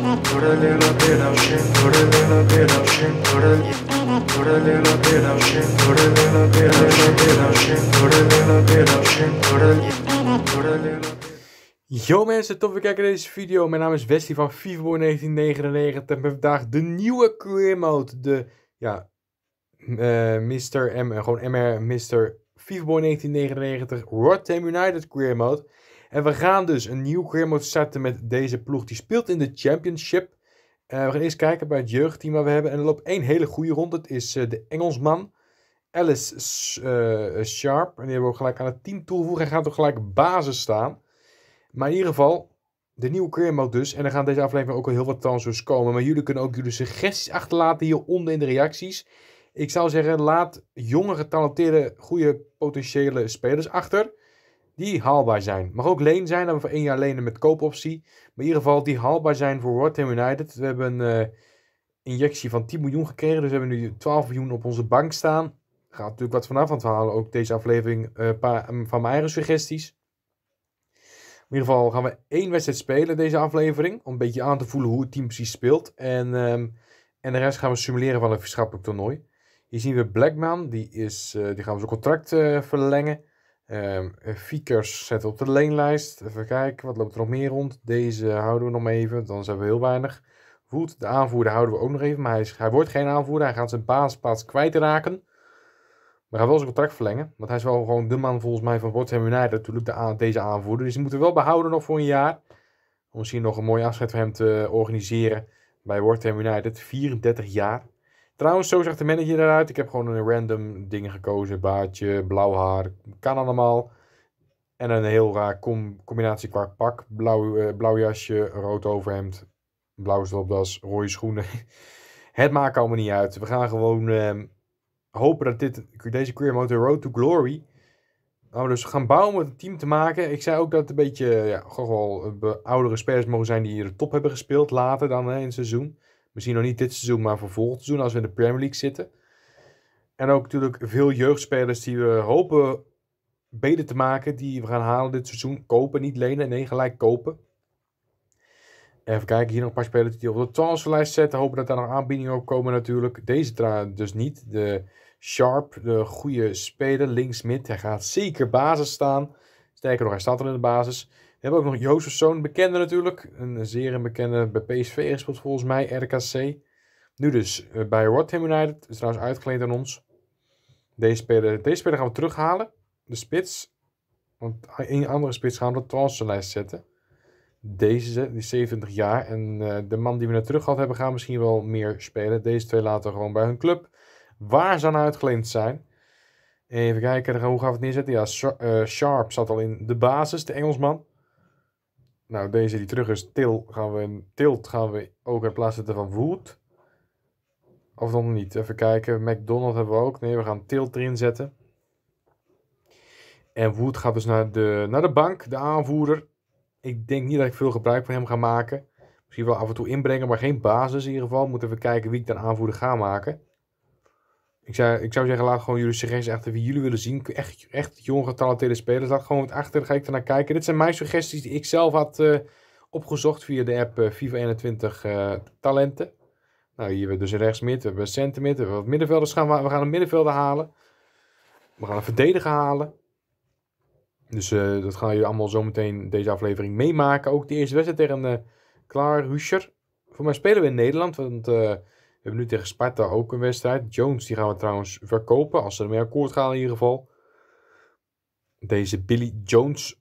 Put a little bit of shit, put a little bit of shit, put a Put a little bit of shit, put a little bit of shit, put a little bit of shit, put a Put a little Yo mensen, tof weer kijken naar deze video. Mijn naam is Westie van Fiveboy 1999 en vandaag de nieuwe career mode. De, ja, uh, Mr. M, eh, eh, gewoon MR, Mr. Fiveboy 1999, Rotterdam United career mode. En we gaan dus een nieuw career starten met deze ploeg. Die speelt in de championship. Eh, we gaan eerst kijken bij het jeugdteam waar we hebben. En er loopt één hele goede rond. Het is eh, de Engelsman. Alice eh, Sharp. En die hebben we ook gelijk aan het team toegevoegd. Hij gaat ook gelijk basis staan. Maar in ieder geval, de nieuwe career mode dus. En er gaan deze aflevering ook al heel wat transfers komen. Maar jullie kunnen ook jullie suggesties achterlaten hieronder in de reacties. Ik zou zeggen, laat jonge, getalenteerde, goede potentiële spelers achter die haalbaar zijn. Mag ook leen zijn, hebben we voor één jaar lenen met koopoptie. Maar in ieder geval die haalbaar zijn voor West United. We hebben een eh, injectie van 10 miljoen gekregen, dus we hebben nu 12 miljoen op onze bank staan. Gaat natuurlijk wat vanavond halen, ook deze aflevering uh, van mijn eigen suggesties. In ieder geval gaan we één wedstrijd spelen deze aflevering. Om een beetje aan te voelen hoe het team precies speelt. En, ehm, en de rest gaan we simuleren van een vriendschappelijk toernooi. Hier zien we Blackman. Die, is, eh, die gaan we zijn contract verlengen. Um, ehm, Viekers zetten op de leenlijst. Even kijken, wat loopt er nog meer rond? Deze houden we nog even, dan zijn we heel weinig. Voet, de aanvoerder houden we ook nog even, maar hij, is, hij wordt geen aanvoerder. Hij gaat zijn basisplaats kwijtraken. Maar hij wil wel zijn contract verlengen. Want hij is wel gewoon de man volgens mij van Rotterdam United natuurlijk, de, deze aanvoerder. Dus die moeten we wel behouden nog voor een jaar. Om misschien nog een mooi afscheid voor hem te organiseren bij Rotterdam United. 34 jaar. Trouwens, zo zag de manager eruit. Ik heb gewoon een random dingen gekozen. Baadje, blauw haar, kan allemaal. En een heel raar combinatie qua pak. Blauw, eh, blauw jasje, rood overhemd, blauwe stropdas, rode schoenen. Het maakt allemaal niet uit. We gaan gewoon ehm, hopen dat dit, deze career motor Road to Glory... Nou, dus gaan bouwen met een team te maken. Ik zei ook dat het een beetje ja, gewoon wel oudere spelers mogen zijn die hier de top hebben gespeeld later dan hè, in het seizoen. Misschien nog niet dit seizoen, maar voor volgend seizoen als we in de Premier League zitten. En ook natuurlijk veel jeugdspelers die we hopen beter te maken. Die we gaan halen dit seizoen. Kopen, niet lenen. Nee, gelijk kopen. Even kijken, hier nog een paar spelers die op de transferlijst zetten. Hopen dat daar nog aanbiedingen op komen natuurlijk. Deze dus niet. De Sharp, de goede speler, linksmid. Hij gaat zeker basis staan. Sterker nog, hij staat er in de basis. We hebben ook nog Jozefzoon, bekende natuurlijk. Een zeer een bekende bij PSV gespeeld volgens mij, RKC. Nu dus eh, bij Rotterdam United. Is trouwens uitgeleend aan ons. Deze speler, deze speler gaan we terughalen. De spits. Want een andere spits gaan we op de transferlijst zetten. Deze, die 70 jaar. En eh, de man die we naar terug gehad hebben, gaan misschien wel meer spelen. Deze twee laten gewoon bij hun club. Waar ze aan uitgeleend zijn. Even kijken, hoe gaan we het neerzetten? Ja, eh, Sharp zat al in de basis, de Engelsman. Nou, deze die terug is, dus til gaan we, tilt gaan we ook in plaats zetten van wood. Of dan niet? Even kijken. McDonald's hebben we ook. Nee, we gaan tilt erin zetten. En Wood gaat dus naar de, naar de bank, de aanvoerder. Ik denk niet dat ik veel gebruik van hem ga maken. Misschien wel af en toe inbrengen, maar geen basis in ieder geval. Moeten we kijken wie ik dan aanvoerder ga maken. Ik zou, ik zou zeggen, laat gewoon jullie suggesties achter wie jullie willen zien. Echt, echt jong getalenteerde spelers. Laat gewoon wat achter, ga ik ernaar kijken. Dit zijn mijn suggesties die ik zelf had eh, opgezocht via de app eh, FIFA 21 eh, Talenten. Nou, hier hebben we dus rechtsmid, we hebben centimeter. we hebben wat middenvelders. Gaan we, we gaan een middenvelder halen. We gaan een verdediger halen. Dus dat gaan jullie allemaal zometeen deze aflevering meemaken. Ook de eerste wedstrijd tegen Klaar Huscher. Voor mij spelen we in Nederland, want... We hebben nu tegen Sparta ook een wedstrijd. Jones die gaan we trouwens verkopen, als ze ermee akkoord gaan in ieder geval. Deze Billy Jones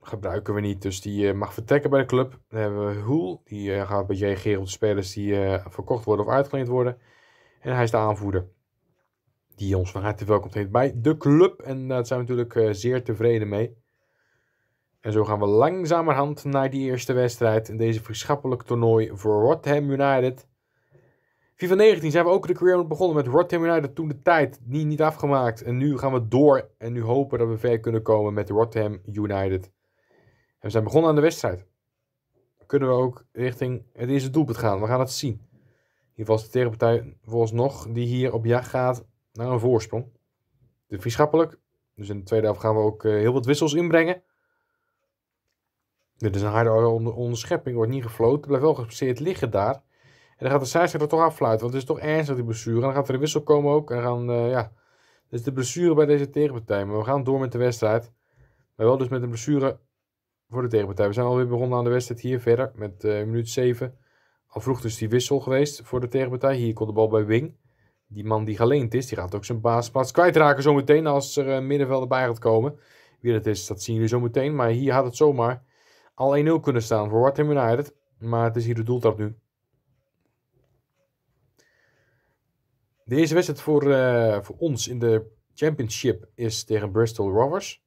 gebruiken we niet, dus die eh, mag vertrekken bij de club. Dan hebben we Hoel, die uh, gaat beetje reageren op de spelers die eh, verkocht worden of uitgeleend worden. En hij is de aanvoerder, die ons van harte welkom heet bij de club. En daar zijn we natuurlijk zeer tevreden mee. En zo gaan we langzamerhand naar die eerste wedstrijd in deze vriendschappelijk toernooi voor Rotterdam United. FIFA 19 zijn we ook de career begonnen met Rotterdam United. Toen de tijd niet, niet afgemaakt. En nu gaan we door. En nu hopen dat we ver kunnen komen met Rotterdam United. En we zijn begonnen aan de wedstrijd. Kunnen we ook richting het eerste doelpunt gaan. We gaan het zien. Hier was de tegenpartij volgens nog die hier op jacht gaat naar een voorsprong. De vriendschappelijk. Dus in de tweede helft gaan we ook eh, heel wat wissels inbrengen. Dit is een harde onderschepping. Wordt niet gefloten. Blijft wel gepasseerd liggen daar. En dan gaat de er toch affluiten, want het is toch ernstig die blessure. En dan gaat er een wissel komen ook. En gaan, eh, ja, dus de blessure bij deze tegenpartij. Maar we gaan door met de wedstrijd. Maar wel dus met een blessure voor de tegenpartij. We zijn alweer begonnen aan de wedstrijd hier verder met eh, minuut 7. Al vroeg dus die wissel geweest voor de tegenpartij. Hier komt de bal bij Wing. Die man die geleend is, die gaat ook zijn baasplaats kwijtraken zometeen als er een eh, middenvelder bij gaat komen. Wie dat is, dat zien jullie zometeen. Maar hier had het zomaar al 1-0 kunnen staan voor Wartham United. Maar het is hier de doeltrap nu. De eerste wedstrijd voor, eh, voor ons in de Championship is tegen Bristol Rovers.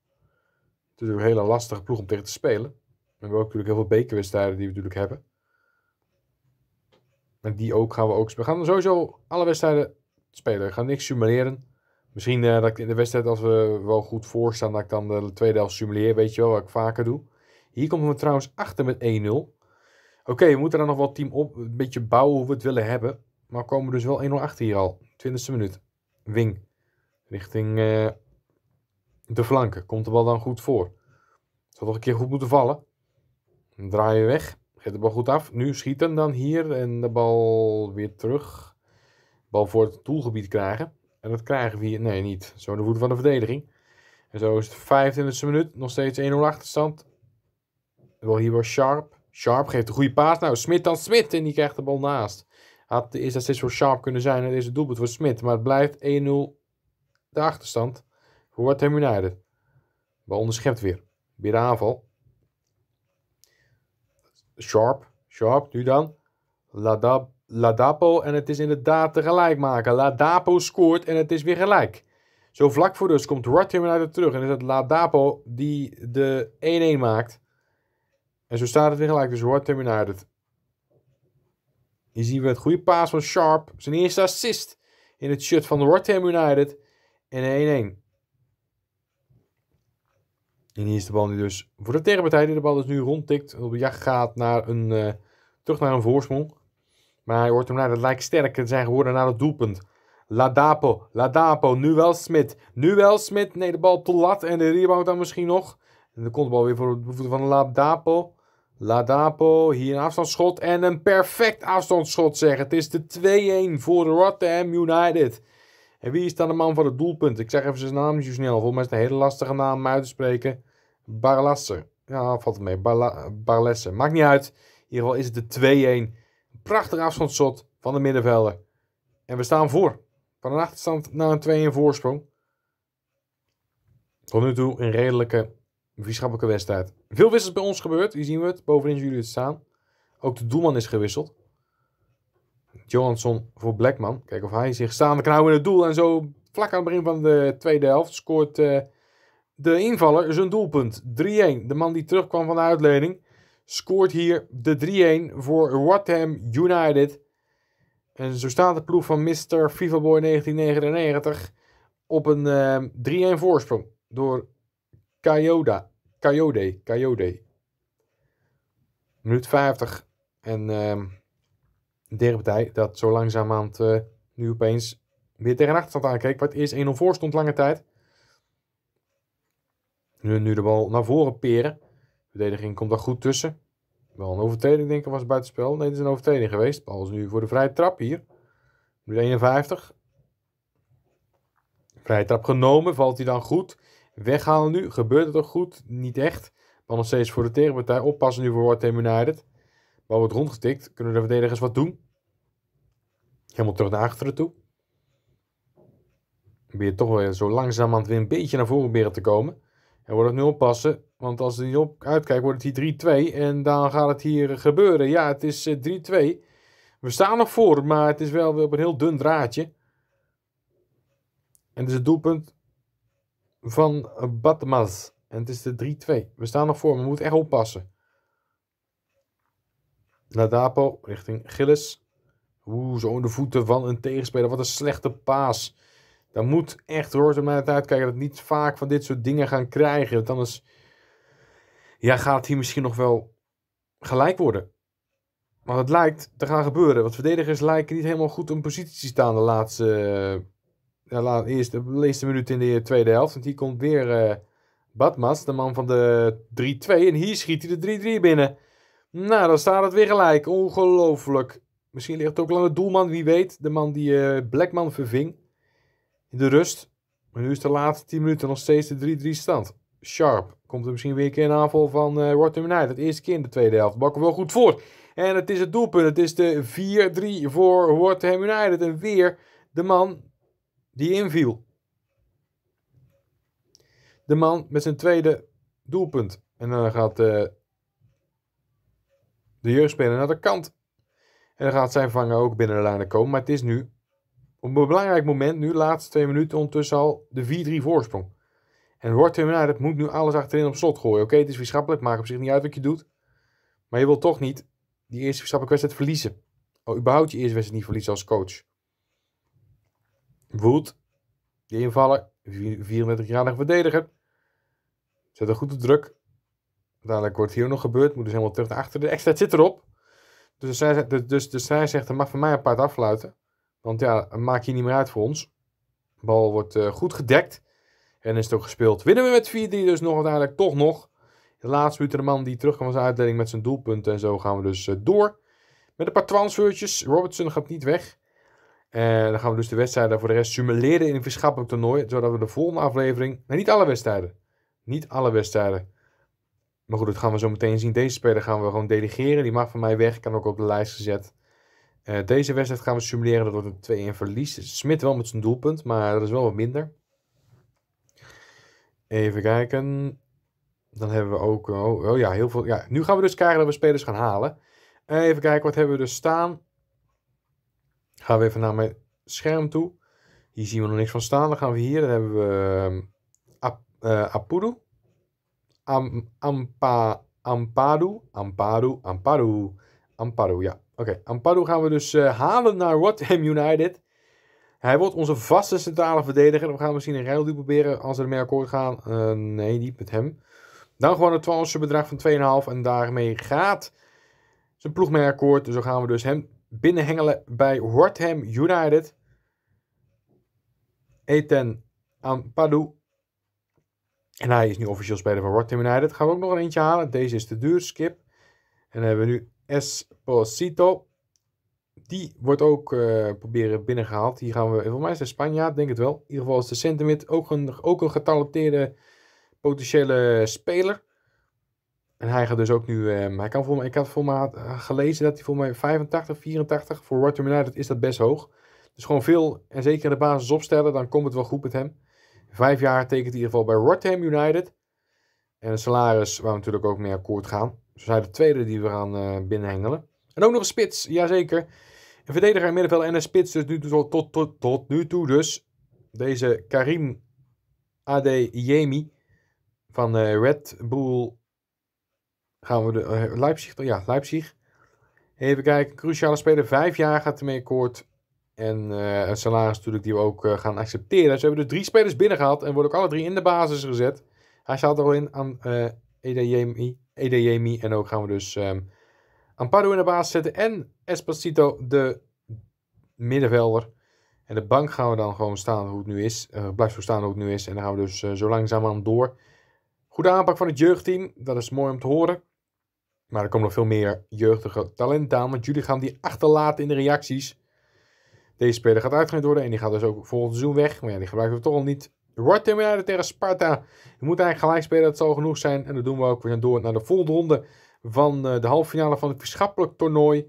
Het is een hele lastige ploeg om tegen te spelen. We hebben ook natuurlijk heel veel bekerwedstrijden die we natuurlijk hebben. En die ook gaan we ook We gaan sowieso alle wedstrijden spelen. We gaan niks simuleren. Misschien eh, dat ik in de wedstrijd, als we wel goed voorstaan, dat ik dan de tweede helft simuleer. Weet je wel, wat ik vaker doe. Hier komen we trouwens achter met 1-0. Oké, we moeten dan nog wel team op. Een beetje bouwen hoe we het willen hebben. Maar we komen dus wel 1-0 achter hier al. 20e minuut. Wing richting eh, de flanken. Komt de bal dan goed voor? zal toch een keer goed moeten vallen. Dan draai je weg. Geeft de bal goed af. Nu schieten dan hier. En de bal weer terug. Bal voor het doelgebied krijgen. En dat krijgen we hier. Nee, niet. Zo de voeten van de verdediging. En zo is het 25e minuut. Nog steeds 1-0 achterstand. Wel hier was Sharp. Sharp geeft een goede paas. Nou, Smit dan Smit. En die krijgt de bal naast had de Isla steeds zo sharp kunnen zijn en het doelpunt voor Smit. Maar het blijft 1-0 de achterstand voor West Ham United. Bal onderschept weer. Weer de aanval. Sharp. Sharp, nu dan. Ladapo. En het is inderdaad tegelijk maken. Ladapo scoort en het is weer gelijk. Zo vlak voor dus komt Rotterdam uit terug. En is het Ladapo die de 1-1 maakt. En zo staat het weer gelijk. Dus Rotterdam United hier zien we het goede paas van Sharp. Zijn eerste assist in het shirt van Rotterdam United. En 1-1. En hier is de bal nu dus voor de tegenpartij de bal dus nu rondtikt. op de jacht gaat naar een, eh, terug naar een voorsprong. Maar hij hoort hem naar, dat lijkt sterker te zijn geworden na het doelpunt. Ladapo, Ladapo, nu wel Smit. Nu wel Smit. Nee, de bal te lat en de rebound dan misschien nog. En dan komt de bal weer voor de voeten van Ladapo. Ladapo, hier een afstandsschot en een perfect afstandsschot zeg. Het is de 2-1 voor de Rotterdam United. En wie is dan de man van het doelpunt? Ik zeg even zijn naam zo snel. Volgens mij is het een hele lastige naam om uit te spreken. Barlasser. Ja, valt het mee. Barlasse. Maakt niet uit. In ieder geval is het de 2-1. Prachtig afstandsschot van de middenvelder. En we staan voor. Van een achterstand naar een 2-1 voorsprong. Tot nu toe een redelijke vriendschappelijke wedstrijd. Veel wissels bij ons gebeurd. Hier zien we het. Bovenin jullie het staan. Ook de doelman is gewisseld. Johansson voor Blackman. Kijk of hij zich staande kan houden in het doel. En zo vlak aan het begin van de tweede helft scoort uh, de invaller zijn doelpunt. 3-1. De man die terugkwam van de uitlening scoort hier de 3-1 voor Watford United. En zo staat de ploeg van Mr. FIFA Boy 1999 op een 3-1 eh, voorsprong. Door Coyoda. Coyote. Coyote. Minuut 50. En um, ehm, de derde partij dat zo langzaamaan uh, eh, nu opeens weer tegen achterstand aankijkt. wat het eerst 1-0 voor stond lange tijd. Nu, nu de bal naar voren peren. De verdediging komt daar goed tussen. Wel een overtreding, denk ik, was buitenspel. Nee, het is een overtreding geweest. De bal is nu voor de vrije trap hier. Minuut 51. Vrije trap genomen. Valt hij dan goed? weghalen nu. Gebeurt het toch goed? Niet echt. Maar nog steeds voor de tegenpartij. Oppassen nu voor Wartem United. Bal wordt rondgetikt. Kunnen de verdedigers wat doen? Helemaal terug naar achteren toe. je toch weer zo langzaam het weer een beetje naar voren proberen te komen. En wordt het nu oppassen. Want als die op uitkijkt wordt het hier 3-2. En dan gaat het hier gebeuren. Ja, het is 3-2. Eh, We staan nog voor. Maar het is wel weer op een heel dun draadje. En het is het doelpunt van Batmaz. En het is de 3-2. We staan nog voor, we moeten echt oppassen. Nadapo richting Gilles. Oeh, zo in de voeten van een tegenspeler. Wat een slechte paas. Dan moet echt Rotterdam naar het uitkijken dat niet vaak van dit soort dingen gaan krijgen. Want anders ja, gaat hier misschien nog wel gelijk worden. Maar het lijkt te gaan gebeuren. Want verdedigers lijken niet helemaal goed in positie te staan de laatste de, eerste, minuut in de tweede helft. Want hier komt weer uh, Badmas, de man van de 3-2. En hier schiet hij de 3-3 binnen. Nou, dan staat het weer gelijk. Ongelooflijk. Misschien ligt het ook lang de doelman, wie weet. De man die uh, Blackman verving. In de rust. Maar nu is de laatste 10 minuten nog steeds de 3-3 stand. Sharp komt er misschien weer een keer een aanval van uh, Rotterdam United. Het eerste keer in de tweede helft. Bakken wel goed voort. En het is het doelpunt. Het is de 4-3 voor Rotterdam United. En weer de man die inviel. De man met zijn tweede doelpunt. En dan gaat eh, de jeugdspeler naar de kant. En dan gaat zijn vanger ook binnen de lijnen komen. Maar het is nu op een belangrijk moment, nu laatste twee minuten, ondertussen al de 4-3 voorsprong. En wordt United dat moet nu alles achterin op slot gooien. Oké, het is wetenschappelijk, maakt op zich niet uit wat je doet. Maar je wilt toch niet die eerste wetenschappelijke wedstrijd verliezen. Oh, überhaupt je eerste wedstrijd niet verliezen als coach. Wood, die invallen, 34 jarige verdediger. Zet er goed op druk. Dadelijk wordt hier nog gebeurd, moet dus helemaal terug naar achteren De extra zit erop. Dus zij, dus, dus zij zegt, er mag van mij een paard afsluiten Want ja, maakt hier niet meer uit voor ons. De bal wordt eh, goed gedekt. En is het ook gespeeld. Winnen we met 4-3 dus nog uiteindelijk toch nog. De laatste minuut de man die terug van zijn uitleiding met zijn doelpunten. En zo gaan we dus eh, door. Met een paar transfertjes. Robertson gaat niet weg. En eh, dan gaan we dus de wedstrijden voor de rest simuleren in een vriendschappelijk toernooi. Zodat we de volgende aflevering. Nee, niet alle wedstrijden. Niet alle wedstrijden. Maar goed, dat gaan we zo meteen zien. Deze speler gaan we gewoon delegeren. Die mag van mij weg. Kan ook op de lijst gezet. Uh, deze wedstrijd gaan we simuleren. Dat wordt een 2-1 verlies. Smit wel met zijn doelpunt, maar dat is wel wat minder. Even kijken. Dan hebben we ook. Oh, oh ja, heel veel. Ja, nu gaan we dus kijken dat we spelers gaan halen. Eh, even kijken, wat hebben we dus staan? Gaan we even naar mijn scherm toe. Hier zien we nog niks van staan. Dan gaan we hier. Dan hebben we ehm, Ap, eh, Apuru. Am, ampa, Ampadu. Ampadu. Ampadu. Ampadu, ja. Oké, Ampadu gaan we dus eh, halen naar Rotterdam United. Hij wordt onze vaste centrale verdediger. Dan gaan we misschien een ruilduw proberen als we ermee akkoord gaan. Eh, nee, niet met hem. Dan gewoon het bedrag van 2,5. En daarmee gaat zijn ploeg mee akkoord. Dus dan gaan we dus hem binnenhengelen bij Wordham United. Eten Ampadu. En hij is nu officieel speler van Wordham United. Gaan we ook nog een eentje halen. Deze is de duur, skip. En dan hebben we nu Esposito. Die wordt ook uh, proberen binnengehaald. Hier gaan we, eh, volgens mij is de Spanjaard, denk het wel. In ieder geval is de Centimid ook een, ook een getalenteerde potentiële speler. En hij gaat dus ook nu. Ehm, hij kan voor mij, ik had voor mij eh, gelezen dat hij voor mij 85, 84. Voor Rotterdam United is dat best hoog. Dus gewoon veel. En zeker de basis opstellen. Dan komt het wel goed met hem. Vijf jaar tekent hij in ieder geval bij Rotterdam United. En een salaris waar we natuurlijk ook mee akkoord gaan. Dus hij de tweede die we gaan uh, binnenhengelen. En ook nog een spits, jazeker. Een verdediger in middenveld en een spits. Dus nu tot, tot, tot, tot nu toe dus. Deze Karim Adeyemi van uh, Red Bull gaan we de uh, Leipzig, ja, Leipzig. Even kijken, cruciale speler, vijf jaar gaat ermee akkoord. En uh, salaris natuurlijk die we ook eh, gaan accepteren. dus we hebben dus drie spelers binnengehaald en worden ook alle drie in de basis gezet. Hij staat al in aan uh, EDJMI, En ook gaan we dus um, ehm, Amparo in de basis zetten. En Espacito, de middenvelder. En de bank gaan we dan gewoon staan hoe het nu is. blijft zo staan hoe het nu is. En dan gaan we dus zo langzaam aan door. Goede aanpak van het jeugdteam. Dat is mooi om te horen. Maar er komen nog veel meer jeugdige talenten aan. Want jullie gaan die achterlaten in de reacties. Deze speler gaat uitgereikt worden. En die gaat dus ook volgend seizoen weg. Maar ja, die gebruiken we toch al niet. Wordt tegen Sparta. Je moet eigenlijk gelijk spelen. Dat zal genoeg zijn. En dat doen we ook. We door naar de volgende ronde van eh, de halve finale van het vriendschappelijk toernooi.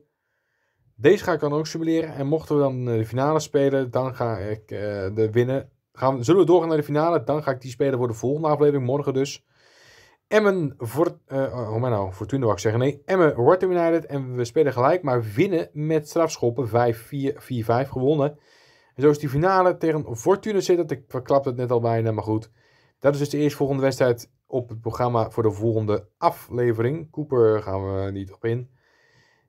Deze ga ik dan ook simuleren. En mochten we dan eh, de finale spelen, dan ga ik eh, de winnen. Gaan zullen we doorgaan naar de finale? Dan ga ik die spelen voor de volgende aflevering, morgen dus. Emmen, voor, uh, eh, oh, nou, Fortuna wou ik zeggen, nee, Emmen, wordt United en we spelen gelijk, maar winnen met strafschoppen 5-4, 4-5 gewonnen. En zo is die finale tegen Fortuna zitten. ik verklap het net al bijna, maar goed. Dat is dus de eerstvolgende wedstrijd op het programma voor de volgende aflevering. Cooper gaan we niet op in.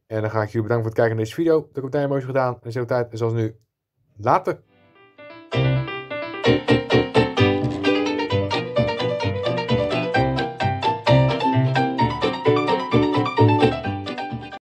En dan ga ik jullie bedanken voor het kijken naar deze video. Dat heb ik tijd mooi gedaan. En zo tijd, zoals nu, later.